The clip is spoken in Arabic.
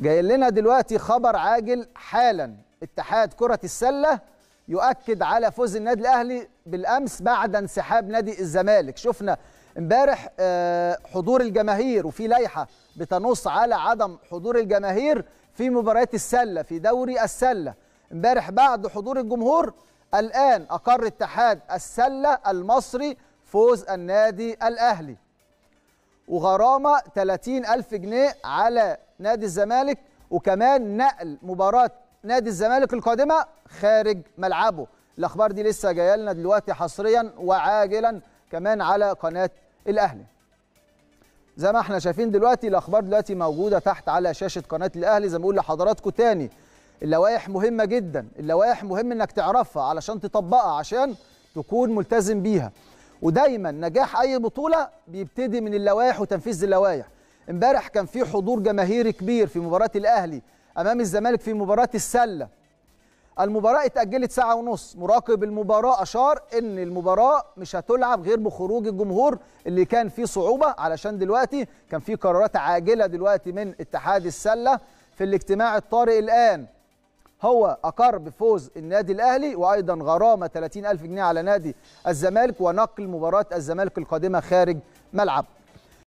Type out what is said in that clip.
جاي لنا دلوقتي خبر عاجل حالا اتحاد كرة السلة يؤكد على فوز النادي الأهلي بالأمس بعد انسحاب نادي الزمالك شفنا امبارح آه، حضور الجماهير وفي لائحة بتنص على عدم حضور الجماهير في مباريات السلة في دوري السلة امبارح بعد حضور الجمهور الآن أقر اتحاد السلة المصري فوز النادي الأهلي وغرامه 30000 جنيه على نادي الزمالك وكمان نقل مباراه نادي الزمالك القادمه خارج ملعبه الاخبار دي لسه جايه لنا دلوقتي حصريا وعاجلا كمان على قناه الاهلي زي ما احنا شايفين دلوقتي الاخبار دلوقتي موجوده تحت على شاشه قناه الاهلي زي ما بقول لحضراتكم تاني اللوائح مهمه جدا اللوائح مهم انك تعرفها علشان تطبقها عشان تكون ملتزم بيها ودايما نجاح اي بطوله بيبتدي من اللوائح وتنفيذ اللوائح امبارح كان في حضور جماهيري كبير في مباراه الاهلي امام الزمالك في مباراه السله المباراه اتاجلت ساعه ونص مراقب المباراه اشار ان المباراه مش هتلعب غير بخروج الجمهور اللي كان فيه صعوبه علشان دلوقتي كان في قرارات عاجله دلوقتي من اتحاد السله في الاجتماع الطارئ الان هو أقر بفوز النادي الأهلي وأيضا غرامة 30 ألف جنيه على نادي الزمالك ونقل مباراة الزمالك القادمة خارج ملعبه